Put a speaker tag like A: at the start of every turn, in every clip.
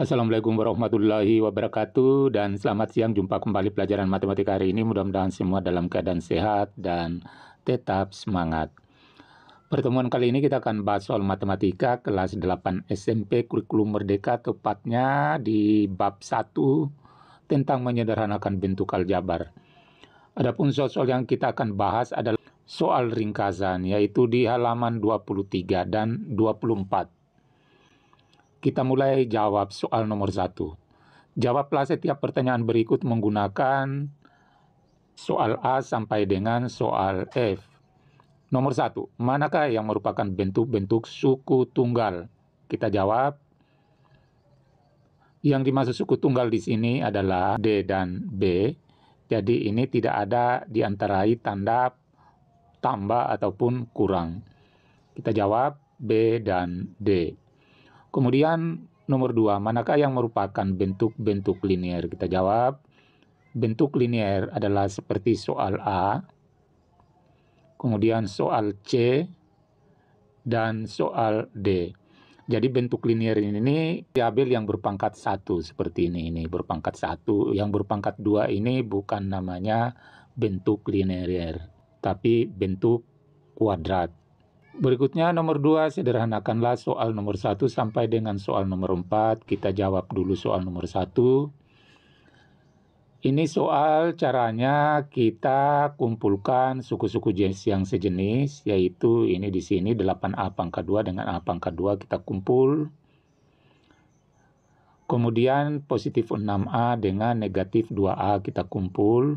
A: Assalamualaikum warahmatullahi wabarakatuh dan selamat siang jumpa kembali pelajaran matematika hari ini mudah-mudahan semua dalam keadaan sehat dan tetap semangat. Pertemuan kali ini kita akan bahas soal matematika kelas 8 SMP kurikulum merdeka tepatnya di bab 1 tentang menyederhanakan bentuk aljabar. Adapun soal-soal yang kita akan bahas adalah soal ringkasan yaitu di halaman 23 dan 24. Kita mulai jawab soal nomor satu. Jawablah setiap pertanyaan berikut menggunakan soal A sampai dengan soal F. Nomor satu, manakah yang merupakan bentuk-bentuk suku tunggal? Kita jawab, yang dimaksud suku tunggal di sini adalah D dan B. Jadi ini tidak ada diantarai tanda tambah ataupun kurang. Kita jawab B dan D. Kemudian nomor dua, manakah yang merupakan bentuk-bentuk linier? Kita jawab, bentuk linier adalah seperti soal A, kemudian soal C, dan soal D. Jadi bentuk linier ini ini diambil yang berpangkat satu seperti ini. Ini berpangkat satu, yang berpangkat dua ini bukan namanya bentuk linier, tapi bentuk kuadrat. Berikutnya nomor 2, sederhanakanlah soal nomor 1 sampai dengan soal nomor 4. Kita jawab dulu soal nomor 1. Ini soal caranya kita kumpulkan suku-suku jenis yang sejenis, yaitu ini di sini 8A pangkat 2 dengan A pangkat 2 kita kumpul. Kemudian positif 6A dengan negatif 2A kita kumpul.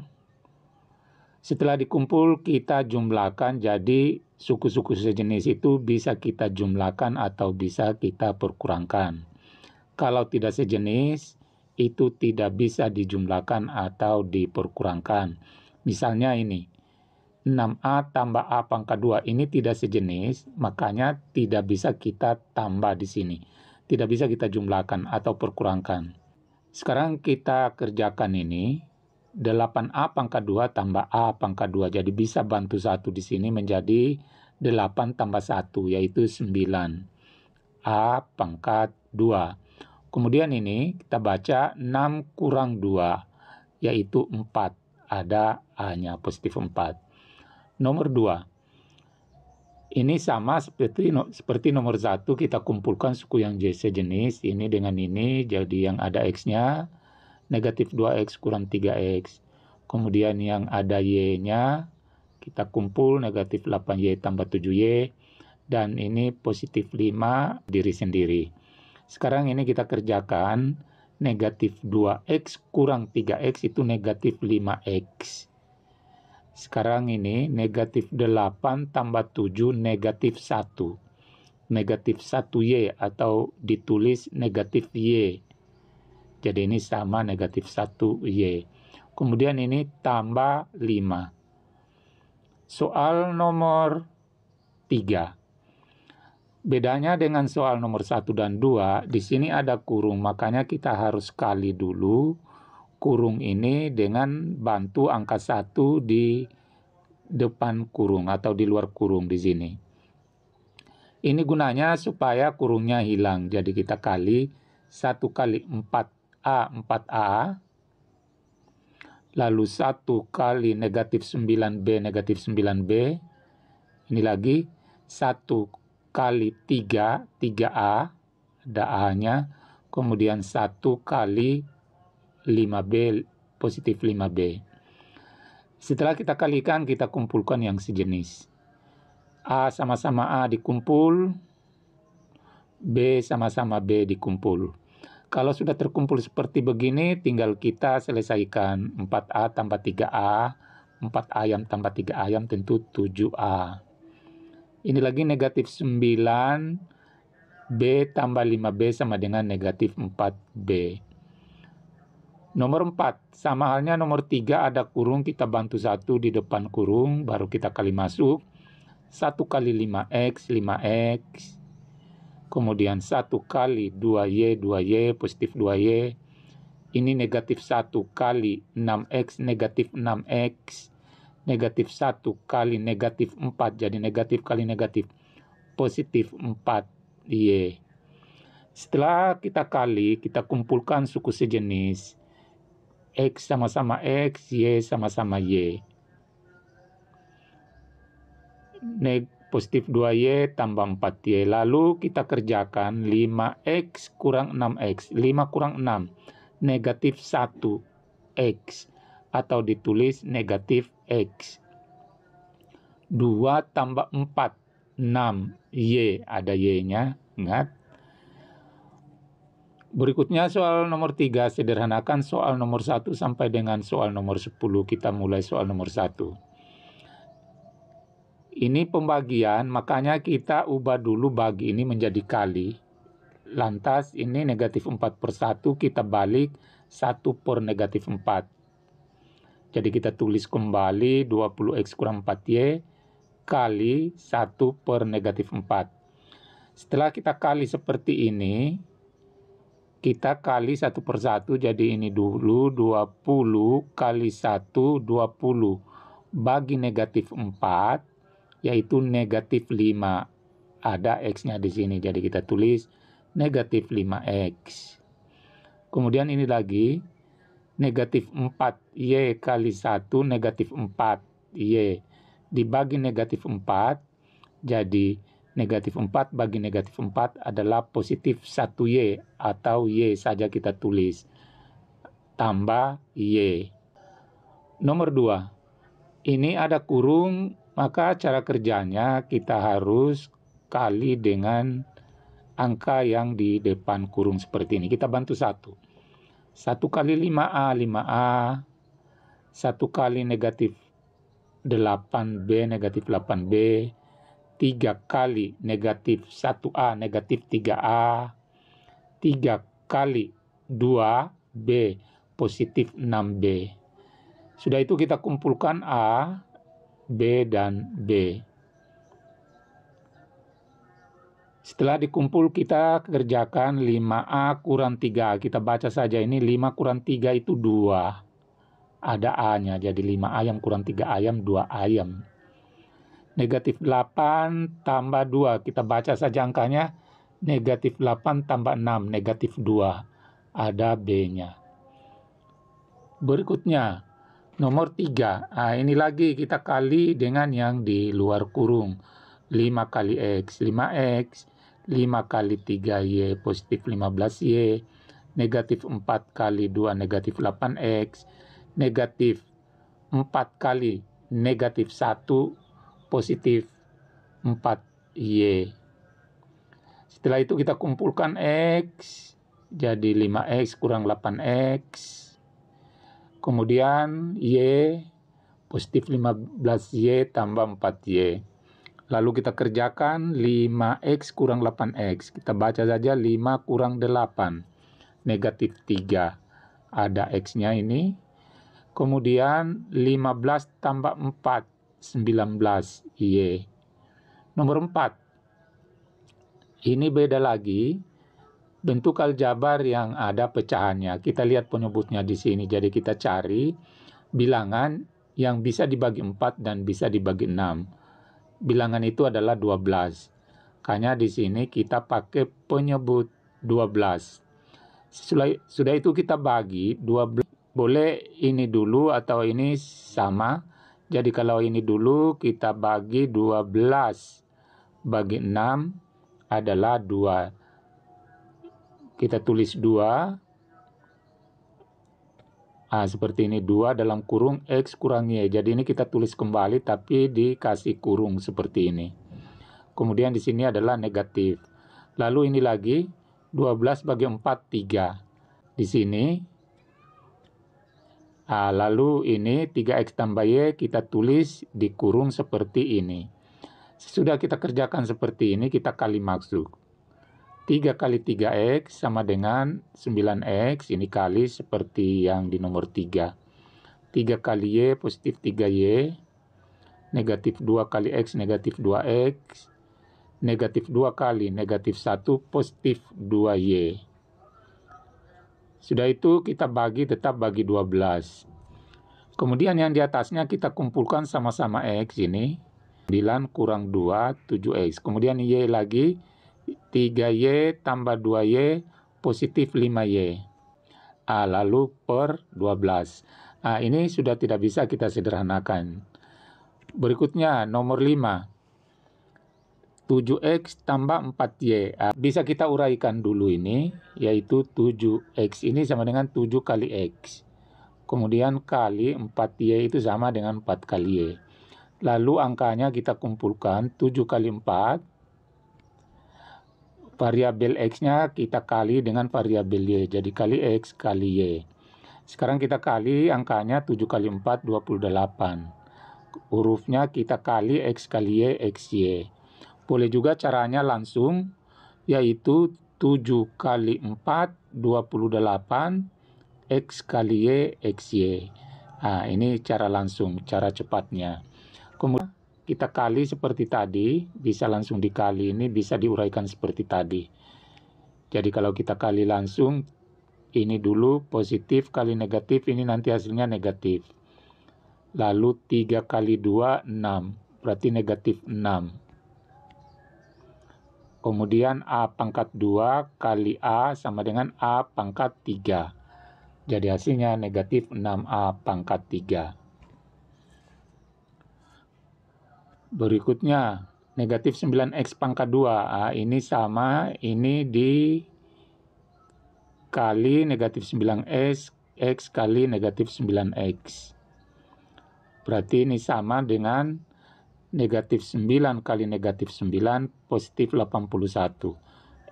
A: Setelah dikumpul, kita jumlahkan jadi suku-suku sejenis itu bisa kita jumlahkan atau bisa kita perkurangkan. Kalau tidak sejenis, itu tidak bisa dijumlahkan atau diperkurangkan. Misalnya ini, 6A tambah A pangkat 2 ini tidak sejenis, makanya tidak bisa kita tambah di sini. Tidak bisa kita jumlahkan atau perkurangkan. Sekarang kita kerjakan ini, 8A pangkat 2 tambah A pangkat 2. Jadi bisa bantu 1 di sini menjadi 8 tambah 1 yaitu 9. A pangkat 2. Kemudian ini kita baca 6 kurang 2 yaitu 4. Ada A-nya positif 4. Nomor 2 ini sama seperti no, seperti nomor 1, kita kumpulkan suku yang JC jenis. ini dengan ini jadi yang ada X-nya negatif 2x kurang 3x. Kemudian yang ada y-nya, kita kumpul negatif 8y tambah 7y, dan ini positif 5 diri sendiri. Sekarang ini kita kerjakan negatif 2x kurang 3x itu negatif 5x. Sekarang ini negatif 8 tambah 7 negatif 1. Negatif 1y atau ditulis negatif y jadi ini sama negatif 1 Y. Kemudian ini tambah 5. Soal nomor 3. Bedanya dengan soal nomor 1 dan 2, di sini ada kurung, makanya kita harus kali dulu kurung ini dengan bantu angka 1 di depan kurung atau di luar kurung di sini. Ini gunanya supaya kurungnya hilang. Jadi kita kali 1 kali 4 A 4A, lalu 1 kali negatif 9B negatif 9B, ini lagi 1 kali 3, 3A, ada A-nya, kemudian 1 kali 5B, positif 5B. Setelah kita kalikan, kita kumpulkan yang sejenis. A sama-sama A dikumpul, B sama-sama B dikumpul. Kalau sudah terkumpul seperti begini, tinggal kita selesaikan 4A tambah 3A, 4 ayam tambah 3 ayam tentu 7A. Ini lagi negatif 9, B tambah 5B sama dengan negatif 4B. Nomor 4, sama halnya nomor 3 ada kurung, kita bantu satu di depan kurung, baru kita kali masuk. 1 kali 5X, 5X, kemudian 1 kali 2Y, 2Y, positif 2Y, ini negatif 1 kali 6X, negatif 6X, negatif 1 kali negatif 4, jadi negatif kali negatif, positif 4Y. Setelah kita kali, kita kumpulkan suku sejenis, X sama-sama X, Y sama-sama Y. Neg Positif 2Y tambah 4Y. Lalu kita kerjakan 5X kurang 6X. 5 kurang 6. Negatif 1X. Atau ditulis negatif X. 2 tambah 4. 6Y. Ada Y-nya. Ingat. Berikutnya soal nomor 3. Sederhanakan soal nomor 1 sampai dengan soal nomor 10. Kita mulai soal nomor 1 ini pembagian, makanya kita ubah dulu bagi ini menjadi kali. Lantas ini negatif 4 per 1, kita balik 1 per negatif 4. Jadi kita tulis kembali 20x kurang 4y kali 1 per negatif 4. Setelah kita kali seperti ini, kita kali 1 per 1, jadi ini dulu 20 kali 1, 20. Bagi negatif 4, yaitu negatif 5. Ada X-nya di sini, jadi kita tulis negatif 5X. Kemudian ini lagi, negatif 4. Y kali 1, negatif 4. Y dibagi negatif 4, jadi negatif 4 bagi negatif 4 adalah positif 1Y atau Y saja kita tulis. Tambah Y. Nomor 2. Ini ada kurung maka cara kerjanya kita harus kali dengan angka yang di depan kurung seperti ini. Kita bantu satu. Satu kali 5A, 5A. Satu kali negatif 8B, negatif 8B. Tiga kali negatif 1A, negatif 3A. Tiga kali 2B, positif 6B. Sudah itu kita kumpulkan A, B, dan D. Setelah dikumpul kita kerjakan 5A kurang 3. Kita baca saja ini 5 kurang 3 itu 2. Ada A-nya, jadi 5 ayam kurang 3 ayam, 2 ayam. Negatif 8 tambah 2. Kita baca saja angkanya. Negatif 8 tambah 6, negatif 2. Ada B-nya. Berikutnya, Nomor tiga, nah, ini lagi kita kali dengan yang di luar kurung. 5 kali X, 5X, 5 kali 3Y positif 15Y, negatif 4 kali 2 negatif 8X, negatif 4 kali negatif 1 positif 4Y. Setelah itu kita kumpulkan X, jadi 5X kurang 8X, Kemudian Y positif 15Y tambah 4Y. Lalu kita kerjakan 5X kurang 8X. Kita baca saja 5 kurang 8. Negatif 3. Ada X-nya ini. Kemudian 15 tambah 4. 19. Y. Nomor 4. Ini beda lagi bentuk aljabar yang ada pecahannya. Kita lihat penyebutnya di sini. Jadi kita cari bilangan yang bisa dibagi 4 dan bisa dibagi 6. Bilangan itu adalah 12. Makanya di sini kita pakai penyebut 12. Sudah, sudah itu kita bagi 12. Boleh ini dulu atau ini sama. Jadi kalau ini dulu kita bagi 12 bagi 6 adalah 2 kita tulis 2. Nah, seperti ini 2 dalam kurung X kurang Y. Jadi ini kita tulis kembali tapi dikasih kurung seperti ini. Kemudian di sini adalah negatif. Lalu ini lagi 12 bagi 4, 3. Di sini. Nah, lalu ini 3X tambah Y kita tulis dikurung seperti ini. Sesudah kita kerjakan seperti ini, kita kali maksud. 3 kali 3x sama dengan 9x, ini kali seperti yang di nomor 3. 3 kali y positif 3y, negatif 2 kali x negatif 2x, negatif 2 kali negatif 1 positif 2y. Sudah itu kita bagi tetap bagi 12. Kemudian yang di atasnya kita kumpulkan sama-sama x ini. 9 kurang 2, 7x. Kemudian y lagi 3Y tambah 2Y positif 5Y. A, ah, lalu per 12. A, ah, ini sudah tidak bisa kita sederhanakan. Berikutnya, nomor 5. 7X tambah 4Y. A, ah, bisa kita uraikan dulu ini, yaitu 7X ini sama dengan 7 kali X. Kemudian kali 4Y itu sama dengan 4 kali Y. Lalu angkanya kita kumpulkan 7 kali 4 variabel x-nya kita kali dengan variabel y. Jadi kali x kali y. Sekarang kita kali angkanya 7 kali 4 28. Hurufnya kita kali x kali y x, y. Boleh juga caranya langsung yaitu 7 kali 4 28 x kali y x, y. Nah, ini cara langsung, cara cepatnya. Kemudian kita kali seperti tadi, bisa langsung dikali ini bisa diuraikan seperti tadi. Jadi kalau kita kali langsung, ini dulu positif kali negatif, ini nanti hasilnya negatif. Lalu 3 kali 2, 6. Berarti negatif 6. Kemudian A pangkat 2 kali A sama dengan A pangkat 3. Jadi hasilnya negatif 6A pangkat 3. Berikutnya, negatif 9X pangkat 2. Nah, ini sama, ini di kali negatif 9X, X kali negatif 9X. Berarti ini sama dengan negatif 9 kali negatif 9, positif 81.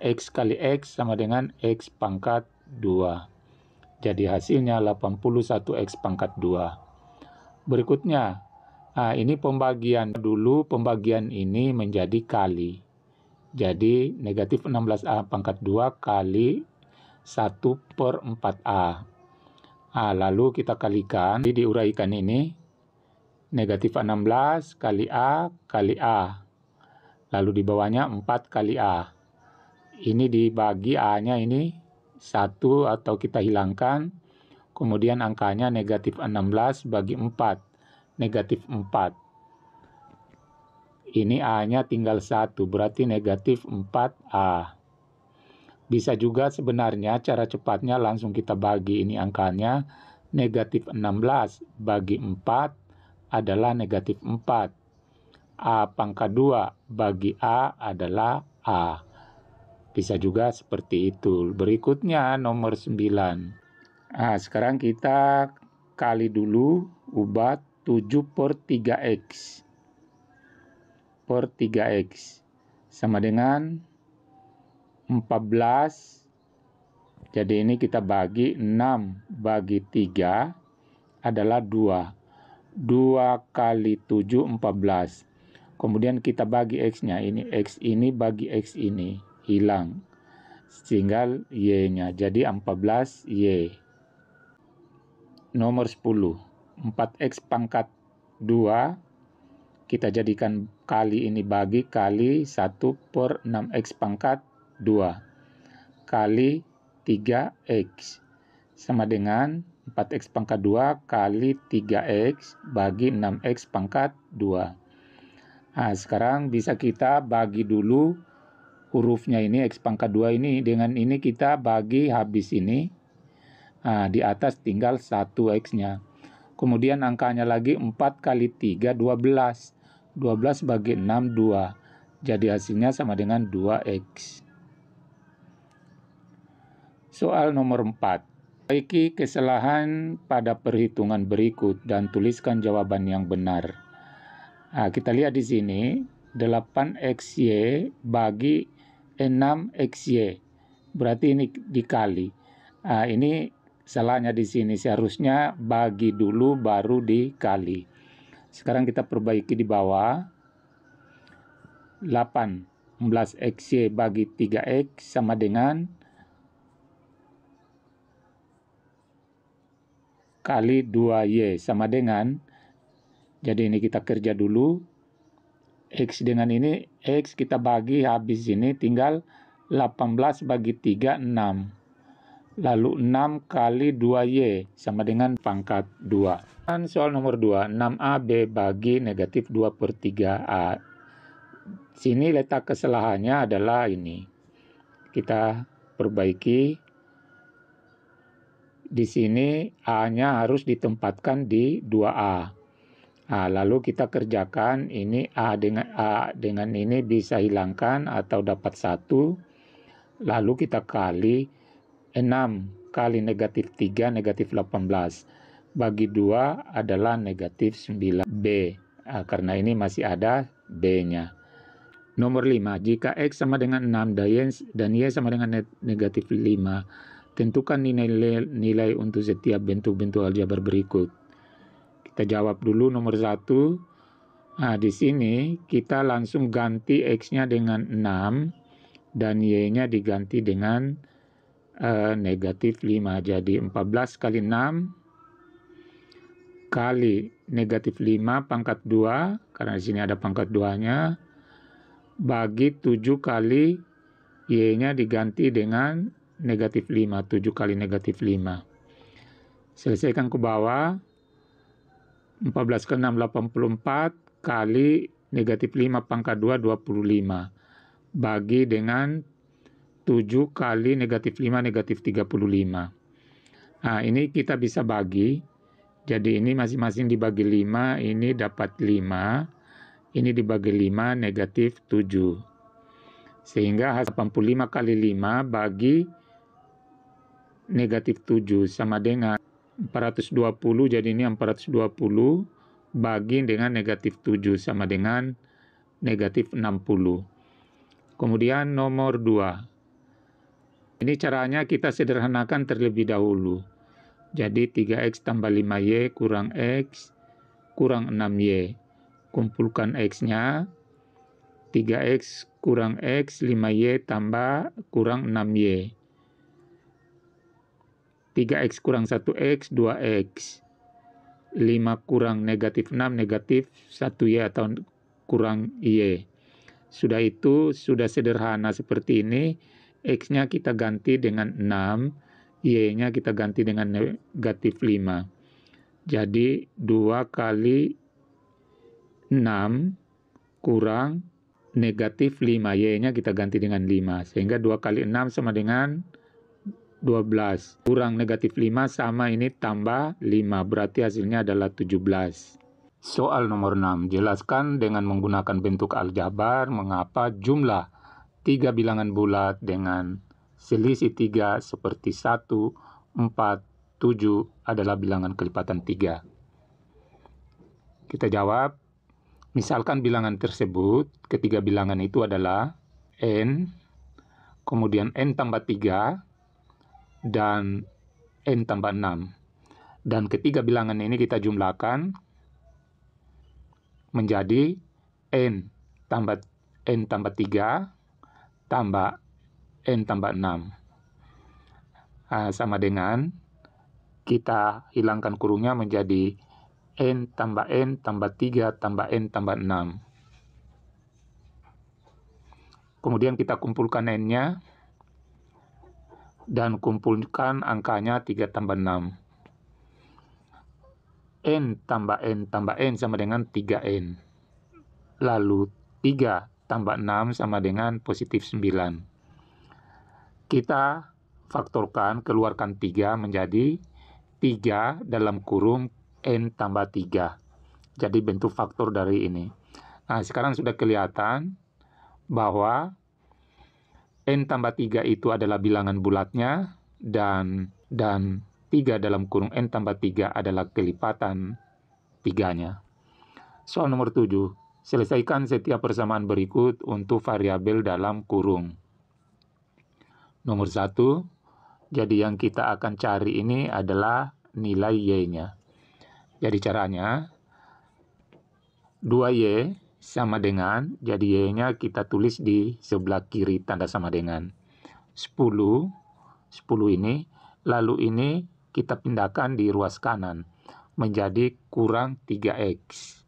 A: X kali X sama dengan X pangkat 2. Jadi hasilnya 81X pangkat 2. Berikutnya, Nah, ini pembagian. Dulu pembagian ini menjadi kali. Jadi negatif 16A pangkat 2 kali 1 per 4A. Nah, lalu kita kalikan. Jadi diuraikan ini. Negatif 16 kali A kali A. Lalu di bawahnya 4 kali A. Ini dibagi A-nya ini 1 atau kita hilangkan. Kemudian angkanya negatif 16 bagi 4 negatif 4. Ini A-nya tinggal 1, berarti negatif 4A. Bisa juga sebenarnya cara cepatnya langsung kita bagi ini angkanya. Negatif 16 bagi 4 adalah negatif 4. A pangkat 2 bagi A adalah A. Bisa juga seperti itu. Berikutnya nomor 9. Nah, sekarang kita kali dulu ubat 7 per 3x per 3x sama dengan 14 jadi ini kita bagi 6 bagi 3 adalah 2 2 kali 7 14 kemudian kita bagi x nya ini x ini bagi x ini hilang tinggal y nya jadi 14 y nomor 10 4X pangkat 2 kita jadikan kali ini bagi kali 1 per 6X pangkat 2 kali 3X sama dengan 4X pangkat 2 kali 3X bagi 6X pangkat 2. Nah, sekarang bisa kita bagi dulu hurufnya ini X pangkat 2 ini. Dengan ini kita bagi habis ini. Nah, di atas tinggal 1X-nya. Kemudian angkanya lagi 4 kali 3, 12. 12 bagi 6, 2. Jadi hasilnya sama dengan 2X. Soal nomor 4. Baiki kesalahan pada perhitungan berikut dan tuliskan jawaban yang benar. Nah, kita lihat di sini 8xy bagi 6xy. Berarti ini dikali. Nah, ini salahnya di sini seharusnya bagi dulu baru dikali. Sekarang kita perbaiki di bawah. 18xy bagi 3x sama dengan kali 2y sama dengan jadi ini kita kerja dulu x dengan ini x kita bagi habis ini tinggal 18 bagi 3 6 Lalu 6 kali 2Y sama dengan pangkat 2. Dan soal nomor 2, 6AB bagi negatif 2 per 3A. Sini letak kesalahannya adalah ini. Kita perbaiki. Di sini A-nya harus ditempatkan di 2A. Nah, lalu kita kerjakan ini A dengan A dengan ini bisa hilangkan atau dapat satu. Lalu kita kali 6 kali negatif 3 negatif 18 bagi 2 adalah negatif 9B ah, karena ini masih ada B-nya. Nomor 5, jika X sama dengan 6 dan Y sama dengan negatif 5, tentukan nilai-nilai untuk setiap bentuk-bentuk aljabar berikut. Kita jawab dulu nomor 1. Nah, di sini kita langsung ganti X-nya dengan 6 dan Y-nya diganti dengan Eh, negatif 5 jadi 14 kali 6 kali negatif 5 pangkat 2 karena di sini ada pangkat 2 nya bagi 7 kali y nya diganti dengan negatif 5 7 kali negatif 5 selesaikan ke bawah 14 ke 6 84 kali negatif 5 pangkat 2 25 bagi dengan 7 kali negatif 5 negatif 35. Nah, ini kita bisa bagi. Jadi ini masing-masing dibagi 5, ini dapat 5. Ini dibagi 5 negatif 7. Sehingga hasil 85 kali 5 bagi negatif 7 sama dengan 420 jadi ini 420 bagi dengan negatif 7 sama dengan negatif 60. Kemudian nomor 2. Ini caranya kita sederhanakan terlebih dahulu. Jadi 3X tambah 5Y kurang X kurang 6Y. Kumpulkan X-nya. 3X kurang X, 5Y tambah kurang 6Y. 3X kurang 1X, 2X. 5 kurang negatif 6, negatif 1Y atau kurang Y. Sudah itu, sudah sederhana seperti ini X-nya kita ganti dengan 6, Y-nya kita ganti dengan negatif 5. Jadi 2 kali 6 kurang negatif 5. Y-nya kita ganti dengan 5. Sehingga 2 kali 6 sama dengan 12. Kurang negatif 5 sama ini tambah 5. Berarti hasilnya adalah 17. Soal nomor 6. Jelaskan dengan menggunakan bentuk aljabar mengapa jumlah tiga bilangan bulat dengan selisih tiga seperti satu, empat, tujuh adalah bilangan kelipatan tiga. Kita jawab, misalkan bilangan tersebut, ketiga bilangan itu adalah N, kemudian N tambah tiga dan N tambah enam Dan ketiga bilangan ini kita jumlahkan menjadi N tambah N tambah 3 tambah n tambah ah, 6 uh, sama dengan kita hilangkan kurungnya menjadi n tambah n tambah 3 tambah n tambah 6 kemudian kita kumpulkan n-nya dan kumpulkan angkanya 3 tambah 6 n tambah n tambah n sama dengan 3n lalu 3 tambah 6 sama dengan positif 9. Kita faktorkan, keluarkan 3 menjadi 3 dalam kurung N tambah 3. Jadi bentuk faktor dari ini. Nah, sekarang sudah kelihatan bahwa N tambah 3 itu adalah bilangan bulatnya dan dan 3 dalam kurung N tambah 3 adalah kelipatan 3-nya. Soal nomor 7. Selesaikan setiap persamaan berikut untuk variabel dalam kurung. Nomor satu, jadi yang kita akan cari ini adalah nilai Y-nya. Jadi caranya, 2Y sama dengan, jadi Y-nya kita tulis di sebelah kiri tanda sama dengan. 10, 10 ini, lalu ini kita pindahkan di ruas kanan, menjadi kurang 3X.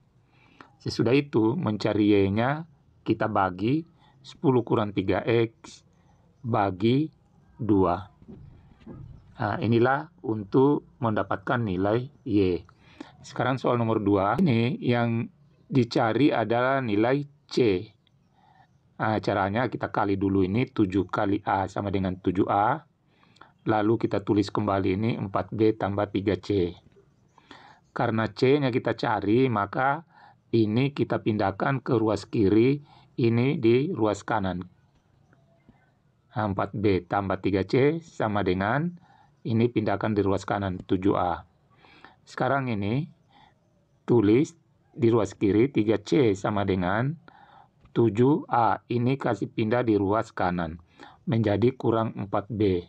A: Sesudah ya itu mencari Y-nya kita bagi 10 kurang 3X bagi 2. Nah, inilah untuk mendapatkan nilai Y. Sekarang soal nomor 2. Ini yang dicari adalah nilai C. Nah, caranya kita kali dulu ini 7 kali A sama dengan 7A. Lalu kita tulis kembali ini 4B tambah 3C. Karena C-nya kita cari, maka ini kita pindahkan ke ruas kiri, ini di ruas kanan. 4B tambah 3C sama dengan ini pindahkan di ruas kanan 7A. Sekarang ini tulis di ruas kiri 3C sama dengan 7A. Ini kasih pindah di ruas kanan menjadi kurang 4B.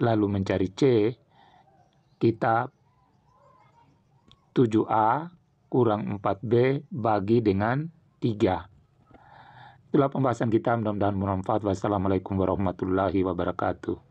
A: Lalu mencari C, kita 7A kurang 4B bagi dengan 3. Itulah pembahasan kita, mudah-mudahan bermanfaat. Wassalamualaikum warahmatullahi wabarakatuh.